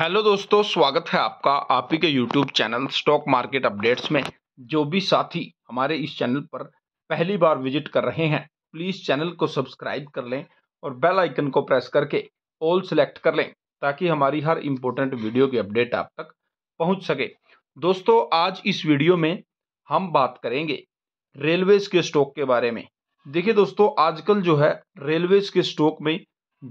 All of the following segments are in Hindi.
हेलो दोस्तों स्वागत है आपका आप ही के YouTube channel stock market updates में जो भी साथी हमारे इस चैनल पर पहली बार विजिट कर रहे हैं प्लीज़ चैनल को सब्सक्राइब कर लें और बेल आइकन को प्रेस करके ऑल सेलेक्ट कर लें ताकि हमारी हर इम्पोर्टेंट वीडियो की अपडेट आप तक पहुंच सके दोस्तों आज इस वीडियो में हम बात करेंगे रेलवेज़ के स्टॉक के बारे में देखिए दोस्तों आजकल जो है रेलवेज़ के स्टॉक में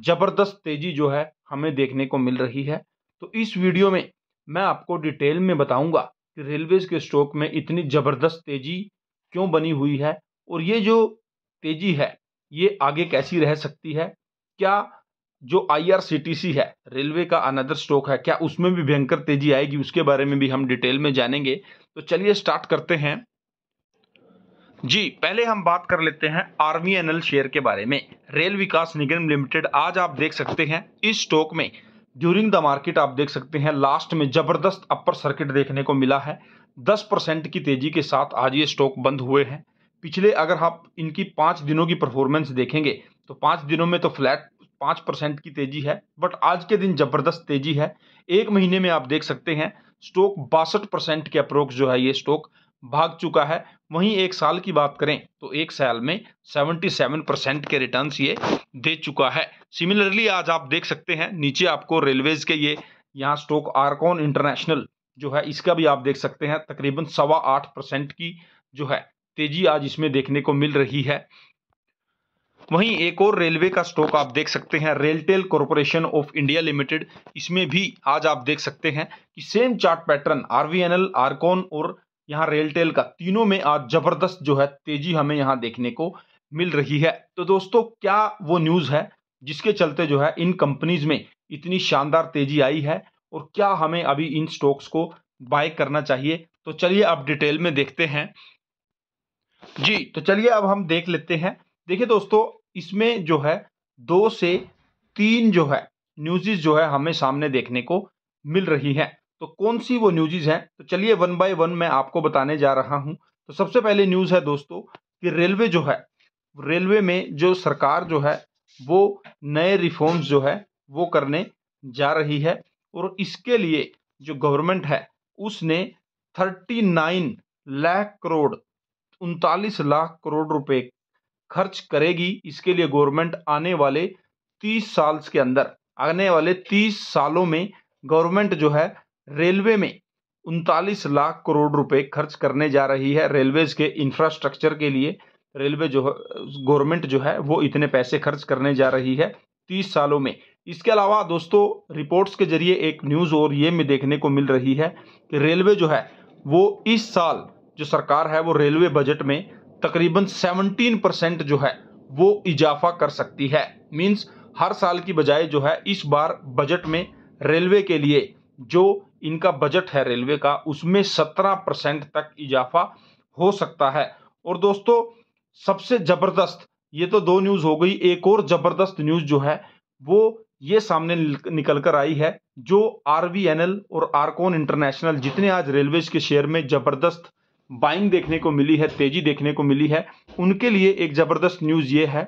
ज़बरदस्त तेज़ी जो है हमें देखने को मिल रही है तो इस वीडियो में मैं आपको डिटेल में बताऊंगा कि रेलवे के स्टॉक में इतनी ज़बरदस्त तेज़ी क्यों बनी हुई है और ये जो तेज़ी है ये आगे कैसी रह सकती है क्या जो आईआरसीटीसी है रेलवे का अनदर स्टॉक है क्या उसमें भी भयंकर तेज़ी आएगी उसके बारे में भी हम डिटेल में जानेंगे तो चलिए स्टार्ट करते हैं जी पहले हम बात कर लेते हैं आर्मी एनएल शेयर के बारे में रेल विकास निगम लिमिटेड आज आप देख सकते हैं इस स्टॉक में ड्यूरिंग द मार्केट आप देख सकते हैं लास्ट में ज़बरदस्त अपर सर्किट देखने को मिला है दस परसेंट की तेज़ी के साथ आज ये स्टॉक बंद हुए हैं पिछले अगर आप इनकी पाँच दिनों की परफॉर्मेंस देखेंगे तो पाँच दिनों में तो फ्लैट पाँच परसेंट की तेज़ी है बट आज के दिन ज़बरदस्त तेज़ी है एक महीने में आप देख सकते हैं स्टॉक बासठ परसेंट के अप्रोक्स जो है ये स्टॉक भाग चुका है वहीं एक साल की बात करें तो एक साल में 77 परसेंट के रिटर्न्स ये दे चुका है सिमिलरली आज आप देख सकते हैं नीचे आपको रेलवेज के ये यहाँ स्टॉक आरकॉन इंटरनेशनल जो है इसका भी आप देख सकते हैं तकरीबन सवा आठ परसेंट की जो है तेजी आज इसमें देखने को मिल रही है वहीं एक और रेलवे का स्टॉक आप देख सकते हैं RailTel corporation of India limited इसमें भी आज आप देख सकते हैं कि same chart pattern RVNL IRCON और यहाँ रेलटेल का तीनों में आज जबरदस्त जो है तेजी हमें यहाँ देखने को मिल रही है तो दोस्तों क्या वो न्यूज़ है जिसके चलते जो है इन कंपनीज में इतनी शानदार तेजी आई है और क्या हमें अभी इन स्टॉक्स को बाय करना चाहिए तो चलिए अब डिटेल में देखते हैं जी तो चलिए अब हम देख लेते हैं देखिए दोस्तों इसमें जो है दो से तीन जो है न्यूज़ जो है हमें सामने देखने को मिल रही है तो कौन सी वो न्यूजेज हैं तो चलिए वन बाय वन मैं आपको बताने जा रहा हूँ तो सबसे पहले न्यूज़ है दोस्तों कि रेलवे जो है रेलवे में जो सरकार जो है वो नए रिफॉर्म्स जो है वो करने जा रही है और इसके लिए जो गवर्नमेंट है उसने थर्टी नाइन लाख करोड़ उनतालीस लाख करोड़ रुपए खर्च करेगी इसके लिए गवर्नमेंट आने वाले तीस साल के अंदर आने वाले तीस सालों में गवर्नमेंट जो है रेलवे में उनतालीस लाख करोड़ रुपए खर्च करने जा रही है रेलवेज के इंफ्रास्ट्रक्चर के लिए रेलवे जो गवर्नमेंट जो है वो इतने पैसे खर्च करने जा रही है तीस सालों में इसके अलावा दोस्तों रिपोर्ट्स के जरिए एक न्यूज़ और ये में देखने को मिल रही है कि रेलवे जो है वो इस साल जो सरकार है वो रेलवे बजट में तकरीबन 17 परसेंट जो है वो इजाफा कर सकती है मींस हर साल की बजाय जो है इस बार बजट में रेलवे के लिए जो इनका बजट है रेलवे का उसमें सत्रह परसेंट तक इजाफा हो सकता है और दोस्तों सबसे ज़बरदस्त ये तो दो न्यूज़ हो गई एक और ज़बरदस्त न्यूज़ जो है वो ये सामने निकल कर आई है जो आर और आरकोन इंटरनेशनल जितने आज रेलवे के शेयर में ज़बरदस्त बाइंग देखने को मिली है तेजी देखने को मिली है उनके लिए एक ज़बरदस्त न्यूज़ ये है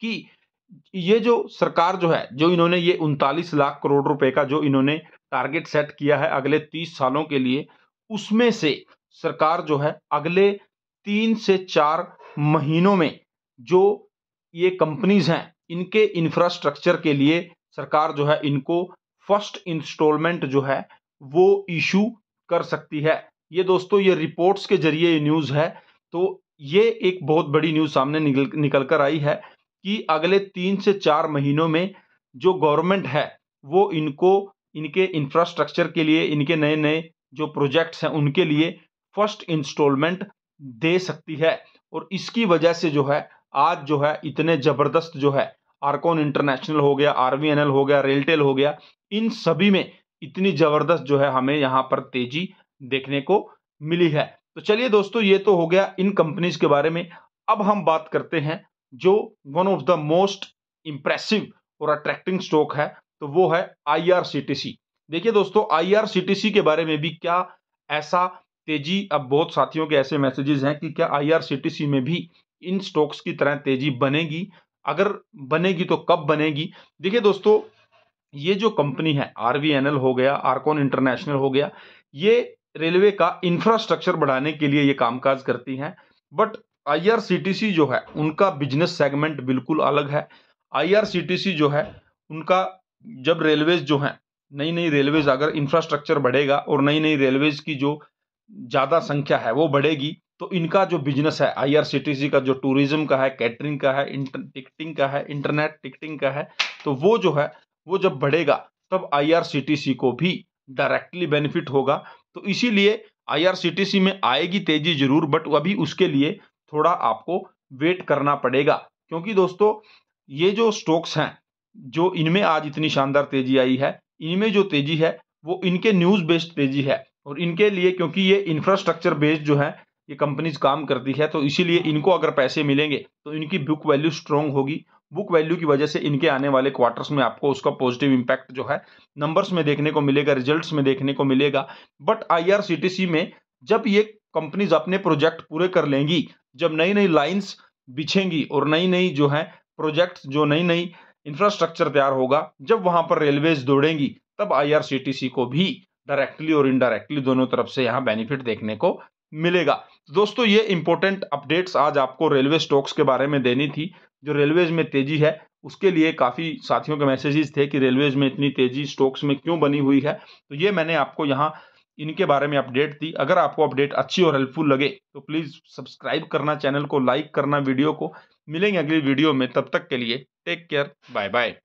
कि ये जो सरकार जो है जो इन्होंने ये उनतालीस लाख करोड़ रुपए का जो इन्होंने टारगेट सेट किया है अगले तीस सालों के लिए उसमें से सरकार जो है अगले तीन से चार महीनों में जो ये कंपनीज हैं इनके इंफ्रास्ट्रक्चर के लिए सरकार जो है इनको फर्स्ट इंस्टॉलमेंट जो है वो इशू कर सकती है ये दोस्तों ये रिपोर्ट्स के जरिए न्यूज़ है तो ये एक बहुत बड़ी न्यूज़ सामने निकल निकल कर आई है कि अगले तीन से चार महीनों में जो गवर्नमेंट है वो इनको इनके इंफ्रास्ट्रक्चर के लिए इनके नए नए जो प्रोजेक्ट्स हैं उनके लिए फर्स्ट इंस्टॉलमेंट दे सकती है और इसकी वजह से जो है आज जो है इतने ज़बरदस्त जो है आरकॉन इंटरनेशनल हो गया आर हो गया रेलटेल हो गया इन सभी में इतनी ज़बरदस्त जो है हमें यहाँ पर तेज़ी देखने को मिली है तो चलिए दोस्तों ये तो हो गया इन कंपनीज के बारे में अब हम बात करते हैं जो one of the most impressive और अट्रैक्टिंग स्टॉक है तो वो है आईआरसीटीसी देखिए दोस्तों आईआरसीटीसी के बारे में भी क्या ऐसा तेजी अब बहुत साथियों के ऐसे मैसेजेस हैं कि क्या आईआरसीटीसी में भी इन स्टॉक्स की तरह तेजी बनेगी अगर बनेगी तो कब बनेगी देखिए दोस्तों ये जो कंपनी है आर हो गया आरकॉन इंटरनेशनल हो गया ये रेलवे का इंफ्रास्ट्रक्चर बढ़ाने के लिए ये कामकाज करती हैं बट आईआरसीटीसी जो है उनका बिजनेस सेगमेंट बिल्कुल अलग है आईआरसीटीसी जो है उनका जब रेलवेज जो हैं नई नई रेलवेज अगर इंफ्रास्ट्रक्चर बढ़ेगा और नई नई रेलवेज की जो ज़्यादा संख्या है वो बढ़ेगी तो इनका जो बिजनेस है आईआरसीटीसी का जो टूरिज्म का है कैटरिंग का है टिकटिंग का है इंटरनेट टिकटिंग का है तो वो जो है वो जब बढ़ेगा तब आईआरसीटीसी को भी डायरेक्टली बेनिफिट होगा तो इसीलिए आईआरसीटीसी में आएगी तेजी जरूर बट अभी उसके लिए थोड़ा आपको वेट करना पड़ेगा क्योंकि दोस्तों ये जो स्टॉक्स हैं जो इनमें आज इतनी शानदार तेज़ी आई है इनमें जो तेज़ी है वो इनके न्यूज़ बेस्ड तेज़ी है और इनके लिए क्योंकि ये इंफ्रास्ट्रक्चर बेस्ड जो है ये कंपनीज काम करती है तो इसीलिए इनको अगर पैसे मिलेंगे तो इनकी बुक वैल्यू स्ट्रॉन्ग होगी बुक वैल्यू की वजह से इनके आने वाले क्वार्टर्स में आपको उसका पॉजिटिव इम्पैक्ट जो है नंबर्स में देखने को मिलेगा रिजल्ट्स में देखने को मिलेगा बट आईआरसीटीसी में जब ये कंपनीज अपने प्रोजेक्ट पूरे कर लेंगी जब नई नई लाइन्स बिछेंगी और नई नई जो है प्रोजेक्ट जो नई नई इंफ्रास्ट्रक्चर तैयार होगा जब वहां पर रेलवेज दौड़ेंगी तब आई को भी डायरेक्टली और इनडायरेक्टली दोनों तरफ से यहाँ बेनिफिट देखने को मिलेगा दोस्तों ये इंपॉर्टेंट अपडेट्स आज आपको रेलवे स्टॉक्स के बारे में देनी थी जो रेलवेज में तेजी है उसके लिए काफ़ी साथियों के मैसेजेस थे कि रेलवेज में इतनी तेजी स्टॉक्स में क्यों बनी हुई है तो ये मैंने आपको यहाँ इनके बारे में अपडेट थी अगर आपको अपडेट अच्छी और हेल्पफुल लगे तो प्लीज़ सब्सक्राइब करना चैनल को लाइक करना वीडियो को मिलेंगे अगली वीडियो में तब तक के लिए टेक केयर बाय बाय